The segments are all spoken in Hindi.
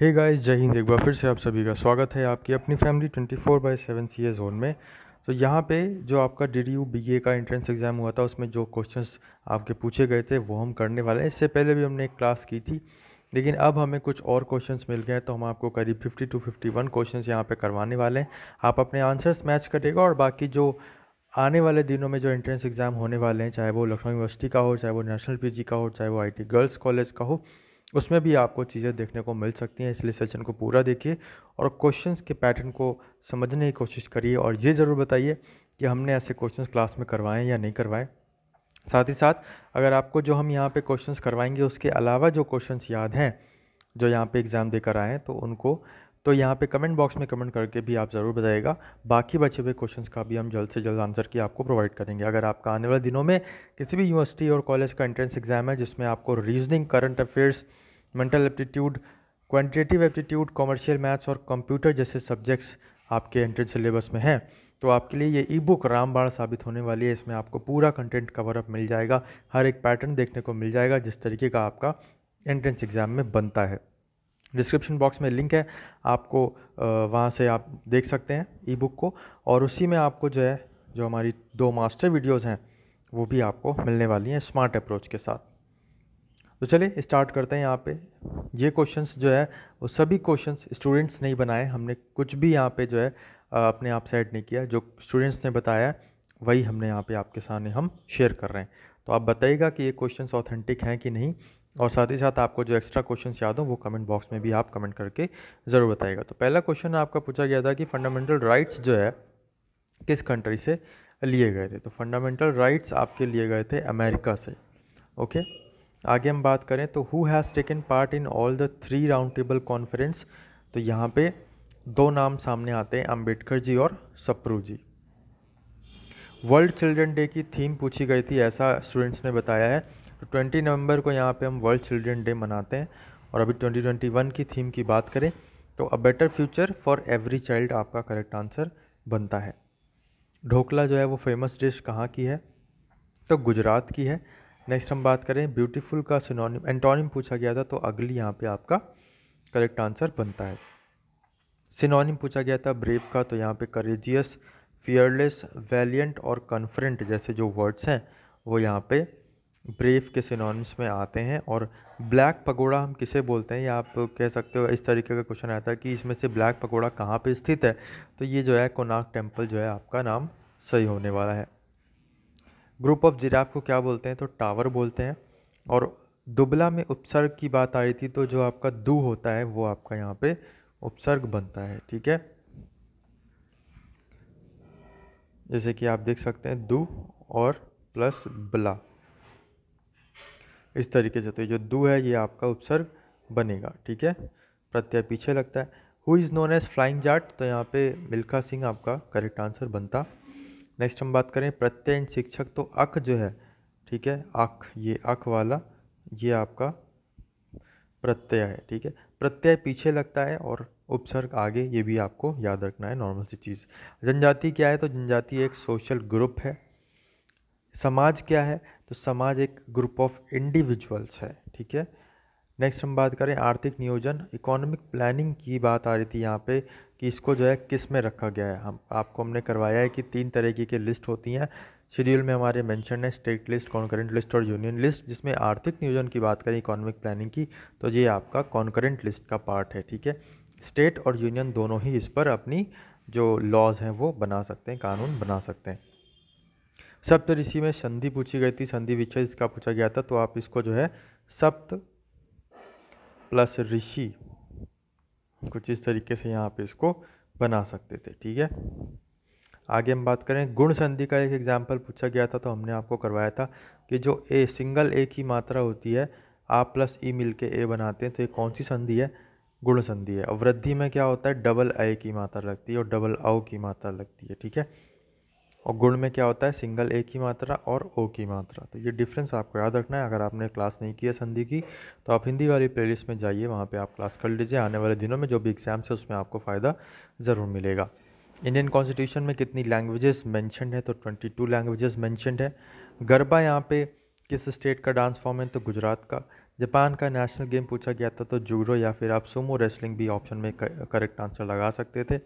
हे गाइस जय हिंद एक बार फिर से आप सभी का स्वागत है आपकी अपनी family 24 four by seven C zone में तो यहाँ पे जो आपका D D U B A का एंट्रेंस एग्ज़ाम हुआ था उसमें जो क्वेश्चंस आपके पूछे गए थे वो हम करने वाले हैं इससे पहले भी हमने एक क्लास की थी लेकिन अब हमें कुछ और क्वेश्चंस मिल गए तो हम आपको करीब 50 टू 51 क्वेश्चन यहाँ पर करवाने वाले हैं आप अपने आंसर्स मैच करिएगा और बाकी जो आने वाले दिनों में जो एंट्रेंस एग्ज़ाम होने वाले हैं चाहे वो लखनऊ यूनिवर्सिटी का हो चाहे वो नेशनल पी का हो चाहे वो आई गर्ल्स कॉलेज का हो उसमें भी आपको चीज़ें देखने को मिल सकती हैं इसलिए सेशन को पूरा देखिए और क्वेश्चंस के पैटर्न को समझने की कोशिश करिए और ये ज़रूर बताइए कि हमने ऐसे क्वेश्चंस क्लास में करवाएं या नहीं करवाएँ साथ ही साथ अगर आपको जो हम यहाँ पे क्वेश्चंस करवाएंगे उसके अलावा जो क्वेश्चंस याद हैं जो यहाँ पे एग्ज़ाम देकर आए हैं तो उनको तो यहाँ पे कमेंट बॉक्स में कमेंट करके भी आप ज़रूर बताइएगा बाकी बचे हुए क्वेश्चंस का भी हम जल्द से जल्द आंसर की आपको प्रोवाइड करेंगे अगर आपका आने वाले दिनों में किसी भी यूनिवर्सिटी और कॉलेज का एंट्रेंस एग्जाम है जिसमें आपको reasoning current affairs mental aptitude quantitative aptitude commercial maths और कंप्यूटर जैसे सब्जेक्ट्स आपके एंट्रेंस सिलेबस में हैं तो आपके लिए ये ई बुक रामबाण साबित होने वाली है इसमें आपको पूरा कंटेंट कवर अप मिल जाएगा हर एक पैटर्न देखने को मिल जाएगा जिस तरीके का आपका एंट्रेंस एग्ज़ाम में बनता है डिस्क्रिप्शन बॉक्स में लिंक है आपको वहाँ से आप देख सकते हैं ई बुक को और उसी में आपको जो है जो हमारी दो मास्टर वीडियोज़ हैं वो भी आपको मिलने वाली हैं स्मार्ट अप्रोच के साथ तो चलिए स्टार्ट करते हैं यहाँ पे ये क्वेश्चंस जो है वो सभी क्वेश्चंस स्टूडेंट्स ने ही बनाए हमने कुछ भी यहाँ पे जो है अपने आप से नहीं किया जो स्टूडेंट्स ने बताया वही हमने यहाँ पे आपके सामने हम शेयर कर रहे हैं तो आप बताइएगा कि ये क्वेश्चन ऑथेंटिक हैं कि नहीं और साथ ही साथ आपको जो एक्स्ट्रा क्वेश्चन याद हो वो कमेंट बॉक्स में भी आप कमेंट करके ज़रूर बताएगा तो पहला क्वेश्चन आपका पूछा गया था कि फंडामेंटल राइट्स जो है किस कंट्री से लिए गए थे तो फंडामेंटल राइट्स आपके लिए गए थे अमेरिका से ओके आगे हम बात करें तो who has taken part in all the three round table conference तो यहाँ पे दो नाम सामने आते हैं अम्बेडकर जी और Sapru ji world children day की थीम पूछी गई थी ऐसा स्टूडेंट्स ने बताया है तो ट्वेंटी नवंबर को यहाँ पे हम वर्ल्ड चिल्ड्रन डे मनाते हैं और अभी 2021 की थीम की बात करें तो a better future for every child आपका करेक्ट आंसर बनता है ढोकला जो है वो फेमस डिश कहाँ की है तो गुजरात की है नेक्स्ट हम बात करें ब्यूटीफुल का सिनोनिम एंटोनिम पूछा गया था तो अगली यहाँ पे आपका करेक्ट आंसर बनता है सिनोनिम पूछा गया था ब्रेव का तो यहाँ पे करेजियस फियरलेस वैलियंट और कन्फ्रेंट जैसे जो वर्ड्स हैं वो यहाँ पे ब्रेव के सिनोनिम्स में आते हैं और ब्लैक पकोड़ा हम किसे बोलते हैं या आप कह सकते हो इस तरीके का क्वेश्चन आता है कि इसमें से ब्लैक पकोड़ा कहाँ पे स्थित है तो ये जो है कोनाक टेम्पल जो है आपका नाम सही होने वाला है ग्रुप ऑफ जिराफ को क्या बोलते हैं तो टावर बोलते हैं और दुबला में उपसर्ग की बात आ रही थी तो जो आपका दू होता है वो आपका यहाँ पे उपसर्ग बनता है ठीक है जैसे कि आप देख सकते हैं दू और प्लस बला इस तरीके से तो जो दू है ये आपका उपसर्ग बनेगा ठीक है प्रत्यय पीछे लगता है who is known as flying Jat तो यहाँ पे मिल्खा सिंह आपका करेक्ट आंसर बनता नेक्स्ट हम बात करें प्रत्यय एंड शिक्षक तो अक जो है ठीक है अक ये अक वाला ये आपका प्रत्यय है ठीक है प्रत्यय पीछे लगता है और उपसर्ग आगे ये भी आपको याद रखना है नॉर्मल सी चीज़ जनजाति क्या है तो जनजाति एक सोशल ग्रुप है समाज क्या है तो समाज एक ग्रुप ऑफ इंडिविजुअल्स है ठीक है नेक्स्ट हम बात करें आर्थिक नियोजन इकोनॉमिक प्लानिंग की बात आ रही थी यहाँ पे कि इसको जो है किस में रखा गया है हम आपको हमने करवाया है कि तीन तरीके की लिस्ट होती हैं शेड्यूल में हमारे मेंशन है स्टेट लिस्ट कॉन्करेंट लिस्ट और यूनियन लिस्ट जिसमें आर्थिक नियोजन की बात करें इकोनॉमिक प्लानिंग की तो ये आपका कॉन्करेंट लिस्ट का पार्ट है ठीक है स्टेट और यूनियन दोनों ही इस पर अपनी जो लॉज हैं वो बना सकते हैं कानून बना सकते हैं सप्त ऋषि में संधि पूछी गई थी संधि विच्छेद इसका पूछा गया था तो आप इसको जो है सप्त प्लस ऋषि कुछ इस तरीके से यहाँ पे इसको बना सकते थे ठीक है आगे हम बात करें गुण संधि का एक एग्जाम्पल पूछा गया था तो हमने आपको करवाया था कि जो ए सिंगल ए की मात्रा होती है आप प्लस ई e मिल के ए बनाते हैं तो ये कौन सी संधि है गुण संधि है और वृद्धि में क्या होता है डबल ए की मात्रा लगती है और डबल औ की मात्रा लगती है ठीक है और गुण में क्या होता है सिंगल ए की मात्रा और ओ की मात्रा तो ये डिफरेंस आपको याद रखना है अगर आपने क्लास नहीं किया संधि की तो आप हिंदी वाली प्लेलिस्ट में जाइए वहाँ पे आप क्लास कर लीजिए आने वाले दिनों में जो भी एग्ज़ाम्स है उसमें आपको फ़ायदा ज़रूर मिलेगा इंडियन कॉन्स्टिट्यूशन में कितनी लैंग्वेजेस मैंशनड है तो ट्वेंटी टू लैंग्वेजेस मैंशनड है गरबा यहाँ पे किस स्टेट का डांस फॉर्म है तो गुजरात का जापान का नेशनल गेम पूछा गया था तो जूडो या फिर आप सुमो रेसलिंग भी ऑप्शन में करेक्ट आंसर लगा सकते थे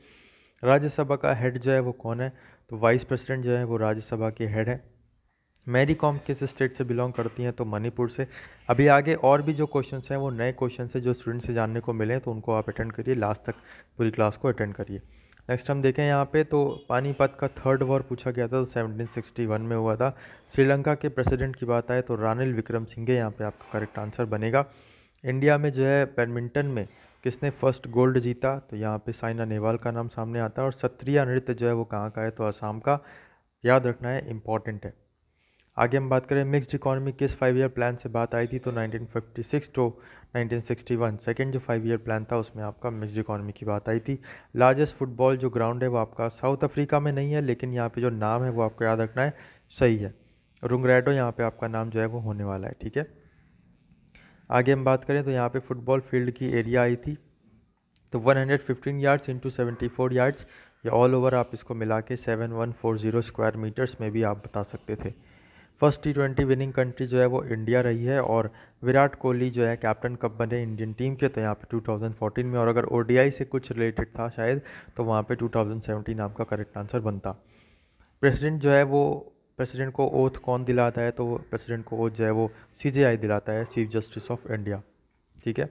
राज्यसभा का हेड जो है वो कौन है तो वाइस प्रेसिडेंट जो है वो राज्यसभा के हेड हैं मैरी कॉम किस स्टेट से बिलोंग करती हैं तो मणिपुर से अभी आगे और भी जो क्वेश्चन हैं वो नए क्वेश्चन हैं जो स्टूडेंट से जानने को मिले तो उनको आप अटेंड करिए लास्ट तक पूरी क्लास को अटेंड करिए नेक्स्ट हम देखें यहाँ पे तो पानीपत का थर्ड वॉर पूछा गया था तो वन में हुआ था श्रीलंका के प्रेसिडेंट की बात आए तो रानिल विक्रम सिंघे यहाँ पे आपका करेक्ट आंसर बनेगा इंडिया में जो है बैडमिंटन में किसने फर्स्ट गोल्ड जीता तो यहाँ पे साइना नेहवाल का नाम सामने आता है और सत्रिया नृत्य जो है वो कहाँ का है तो आसाम का याद रखना है इम्पॉर्टेंट है आगे हम बात करें मिक्सड इकोनॉमी किस फाइव ईयर प्लान से बात आई थी तो 1956 टू 1961 सेकंड जो फाइव ईयर प्लान था उसमें आपका मिक्सड इकोनॉमी की बात आई थी लार्जेस्ट फुटबॉल जो ग्राउंड है वो आपका साउथ अफ्रीका में नहीं है लेकिन यहाँ पे जो नाम है वो आपको याद रखना है सही है रुंगरेडो यहाँ पे आपका नाम जो है वो होने वाला है ठीक है आगे हम बात करें तो यहाँ पे फुटबॉल फील्ड की एरिया आई थी तो 115 यार्ड्स इंटू 74 यार्ड्स या ऑल ओवर आप इसको मिला के सेवन स्क्वायर मीटर्स में भी आप बता सकते थे first T twenty winning country जो है वो इंडिया रही है और विराट कोहली जो है कैप्टन कब बने इंडियन टीम के तो यहाँ पे 2014 में और अगर ओ से कुछ रिलेटेड था शायद तो वहाँ पे 2017 आपका करेक्ट आंसर बनता प्रेसिडेंट जो है वो प्रेसिडेंट को ओथ कौन दिलाता है तो प्रेसिडेंट को ओथ जो है वो सी दिलाता है चीफ जस्टिस ऑफ इंडिया ठीक है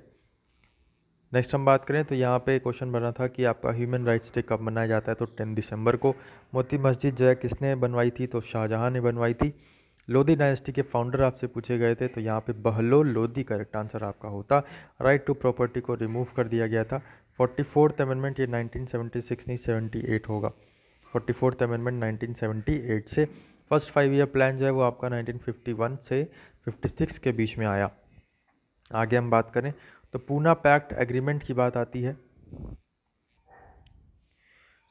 नेक्स्ट हम बात करें तो यहाँ पे क्वेश्चन बना था कि आपका ह्यूमन राइट्स डे कब मनाया जाता है तो टेन दिसंबर को मोती मस्जिद जो है किसने बनवाई थी तो शाहजहाँ ने बनवाई थी लोधी डायनेस्टी के फाउंडर आपसे पूछे गए थे तो यहाँ पे बहलो लोधी करेक्ट आंसर आपका होता राइट टू प्रॉपर्टी को रिमूव कर दिया गया था फोर्टी फोर्थ अमेंडमेंट ये सिक्स नहीं एट होगा फोर्टी फोर्थ अमेंडमेंट एट से फर्स्ट फाइव ईयर प्लान जो है वो आपका 1951 से 56 के बीच में आया आगे हम बात करें तो पूना पैक्ट एग्रीमेंट की बात आती है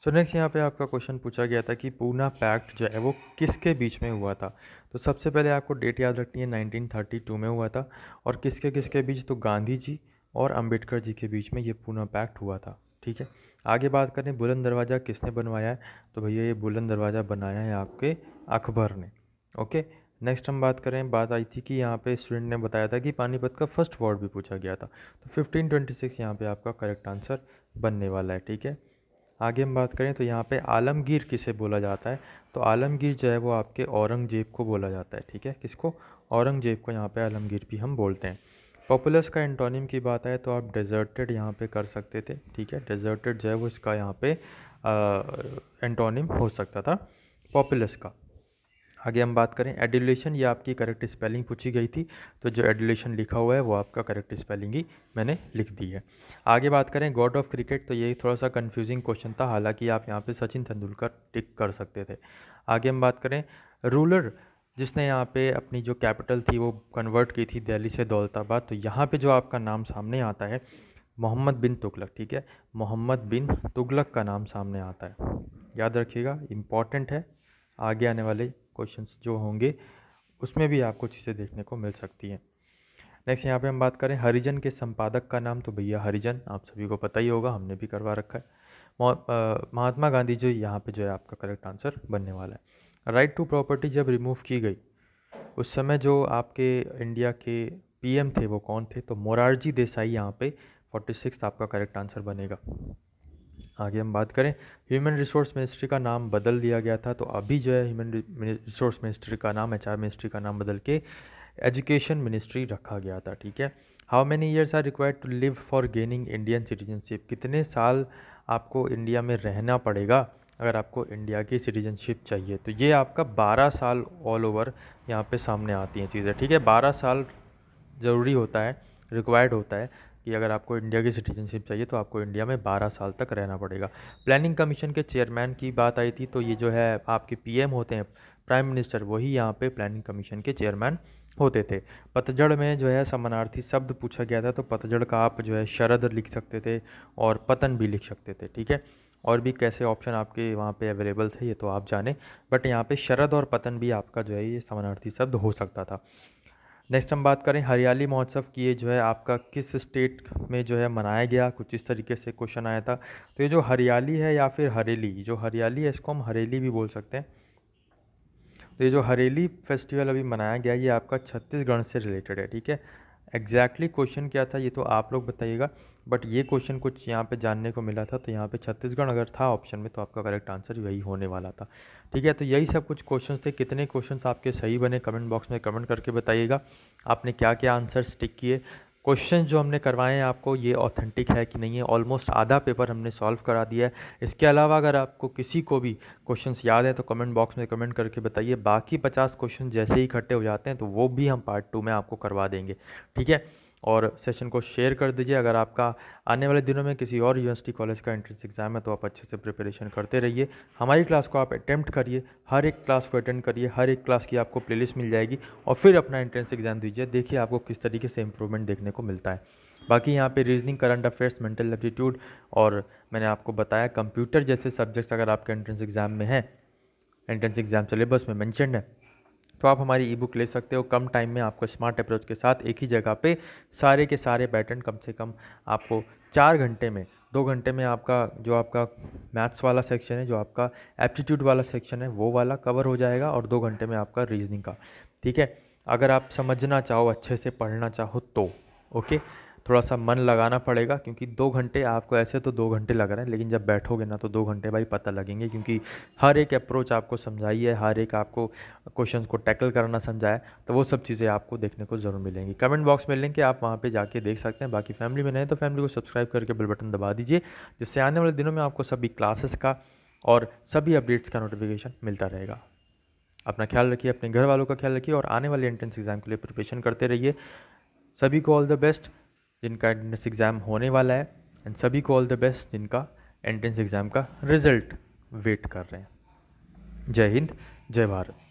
सो नेक्स्ट यहाँ पे आपका क्वेश्चन पूछा गया था कि पूना पैक्ट जो है वो किसके बीच में हुआ था तो सबसे पहले आपको डेट याद रखनी है 1932 में हुआ था और किसके किसके बीच तो गांधी जी और अंबेडकर जी के बीच में ये पूना पैक्ट हुआ था ठीक है आगे बात करें बुलंद दरवाज़ा किसने बनवाया है तो भैया ये बुलंद दरवाज़ा बनाया है आपके अकबर ने ओके नेक्स्ट हम बात करें बात आई थी कि यहाँ पे स्टूडेंट ने बताया था कि पानीपत का फर्स्ट वार्ड भी पूछा गया था तो 1526 यहाँ पर आपका करेक्ट आंसर बनने वाला है ठीक है आगे हम बात करें तो यहाँ पे आलमगीर किसे बोला जाता है तो आलमगीर जो है वो आपके औरंगजेब को बोला जाता है ठीक है किसको औरंगजेब को यहाँ पे आलमगीर भी हम बोलते हैं पॉपुलस का एंटोनिम की बात आए तो आप डेजर्टेड यहाँ पे कर सकते थे ठीक है डेजर्टेड जो है वो इसका यहाँ पे एंटोनिम हो सकता था पॉपुलस का आगे हम बात करें एडुलेशन ये आपकी करेक्ट स्पेलिंग पूछी गई थी तो जो एडुलेशन लिखा हुआ है वो आपका करेक्ट स्पेलिंग ही मैंने लिख दी है आगे बात करें गॉड ऑफ क्रिकेट तो ये थोड़ा सा कंफ्यूजिंग क्वेश्चन था हालांकि आप यहाँ पे सचिन तेंदुलकर टिक कर सकते थे आगे हम बात करें रूलर जिसने यहाँ पे अपनी जो कैपिटल थी वो कन्वर्ट की थी दिल्ली से दौलताबाद तो यहाँ पे जो आपका नाम सामने आता है मोहम्मद बिन तुगलक ठीक है मोहम्मद बिन तुगलक का नाम सामने आता है याद रखिएगा इम्पॉर्टेंट है आगे आने वाले क्वेश्चन जो होंगे उसमें भी आपको चीज़ें देखने को मिल सकती हैं नेक्स्ट यहाँ पे हम बात करें हरिजन के संपादक का नाम तो भैया हरिजन आप सभी को पता ही होगा हमने भी करवा रखा है महात्मा गांधी जो यहाँ पे जो है आपका करेक्ट आंसर बनने वाला है राइट टू प्रॉपर्टी जब रिमूव की गई उस समय जो आपके इंडिया के पीएम थे वो कौन थे तो मोरारजी देसाई यहाँ पे फोर्टी सिक्स आपका करेक्ट आंसर बनेगा आगे हम बात करें ह्यूमन रिसोर्स मिनिस्ट्री का नाम बदल दिया गया था तो अभी जो है ह्यूमन रिसोर्स मिनिस्ट्री का नाम एच मिनिस्ट्री का नाम बदल के एजुकेशन मिनिस्ट्री रखा गया था ठीक है how many years are required to live for gaining Indian citizenship कितने साल आपको इंडिया में रहना पड़ेगा अगर आपको इंडिया की सिटीजनशिप चाहिए तो ये आपका 12 साल ऑल ओवर यहाँ पे सामने आती हैं चीज़ें ठीक है 12 साल ज़रूरी होता है रिक्वायर्ड होता है कि अगर आपको इंडिया की सिटीजनशिप चाहिए तो आपको इंडिया में 12 साल तक रहना पड़ेगा प्लानिंग कमीशन के चेयरमैन की बात आई थी तो ये जो है आपके पीएम होते हैं प्राइम मिनिस्टर वही यहाँ पे प्लानिंग कमीशन के चेयरमैन होते थे पतझड़ में जो है समानार्थी शब्द पूछा गया था तो पतझड़ का आप जो है शरद लिख सकते थे और पतन भी लिख सकते थे ठीक है और भी कैसे ऑप्शन आपके वहाँ पे अवेलेबल थे ये तो आप जाने बट यहाँ पे शरद और पतन भी आपका जो है ये समानार्थी शब्द हो सकता था नेक्स्ट हम बात करें हरियाली महोत्सव की ये जो है आपका किस स्टेट में जो है मनाया गया कुछ इस तरीके से क्वेश्चन आया था तो ये जो हरियाली है या फिर हरेली जो हरियाली है इसको हम हरेली भी बोल सकते हैं तो ये जो हरेली फेस्टिवल अभी मनाया गया ये आपका छत्तीसगढ़ से रिलेटेड है ठीक है एग्जैक्टली क्वेश्चन क्या था ये तो आप लोग बताइएगा बट ये क्वेश्चन कुछ यहाँ पे जानने को मिला था तो यहाँ पे छत्तीसगढ़ अगर था ऑप्शन में तो आपका करेक्ट आंसर यही होने वाला था ठीक है तो यही सब कुछ क्वेश्चन थे कितने क्वेश्चन आपके सही बने कमेंट बॉक्स में कमेंट करके बताइएगा आपने क्या क्या आंसर टिक किए क्वेश्चन जो हमने करवाए हैं आपको ये ऑथेंटिक है कि नहीं है ऑलमोस्ट आधा पेपर हमने सॉल्व करा दिया है इसके अलावा अगर आपको किसी को भी क्वेश्चंस याद हैं तो कमेंट बॉक्स में कमेंट करके बताइए बाकी पचास क्वेश्चन जैसे ही इकट्ठे हो जाते हैं तो वो भी हम पार्ट टू में आपको करवा देंगे ठीक है और सेशन को शेयर कर दीजिए अगर आपका आने वाले दिनों में किसी और यूनिवर्सिटी कॉलेज का एंट्रेंस एग्ज़ाम है तो आप अच्छे से प्रिपरेशन करते रहिए हमारी क्लास को आप अटैम्प्ट करिए हर एक क्लास को अटेंड करिए हर एक क्लास की आपको प्लेलिस्ट मिल जाएगी और फिर अपना एंट्रेंस एग्ज़ाम दीजिए देखिए आपको किस तरीके से इंप्रूवमेंट देखने को मिलता है बाकी यहाँ पे reasoning current affairs mental aptitude और मैंने आपको बताया कंप्यूटर जैसे सब्जेक्ट्स अगर आपके एंट्रेंस एग्ज़ाम में हैं एंट्रेंस एग्ज़ाम सिलेबस में मैंशनड है तो आप हमारी ई बुक ले सकते हो कम टाइम में आपको स्मार्ट अप्रोच के साथ एक ही जगह पे सारे के सारे पैटर्न कम से कम आपको चार घंटे में दो घंटे में आपका जो आपका मैथ्स वाला सेक्शन है जो आपका एप्टीट्यूड वाला सेक्शन है वो वाला कवर हो जाएगा और दो घंटे में आपका रीजनिंग का ठीक है अगर आप समझना चाहो अच्छे से पढ़ना चाहो तो ओके थोड़ा सा मन लगाना पड़ेगा क्योंकि दो घंटे आपको ऐसे तो दो घंटे लग रहे हैं लेकिन जब बैठोगे ना तो दो घंटे भाई पता लगेंगे क्योंकि हर एक अप्रोच आपको समझाई है हर एक आपको क्वेश्चन को टैकल करना समझाया तो वो सब चीज़ें आपको देखने को ज़रूर मिलेंगी कमेंट बॉक्स में लिंक आप वहाँ पर जाके देख सकते हैं बाकी फैमिली में नहीं तो फैमिली को सब्सक्राइब करके बिल बटन दबा दीजिए जिससे आने वाले दिनों में आपको सभी क्लासेस का और सभी अपडेट्स का नोटिफिकेशन मिलता रहेगा अपना ख्याल रखिए अपने घर वालों का ख्याल रखिए और आने वाले एंट्रेंस एग्ज़ाम के लिए प्रिपरेशन करते रहिए सभी को ऑल द बेस्ट जिनका एंट्रेंस एग्ज़ाम होने वाला है एंड सभी को ऑल द बेस्ट जिनका एंट्रेंस एग्ज़ाम का रिजल्ट वेट कर रहे हैं जय हिंद जय भारत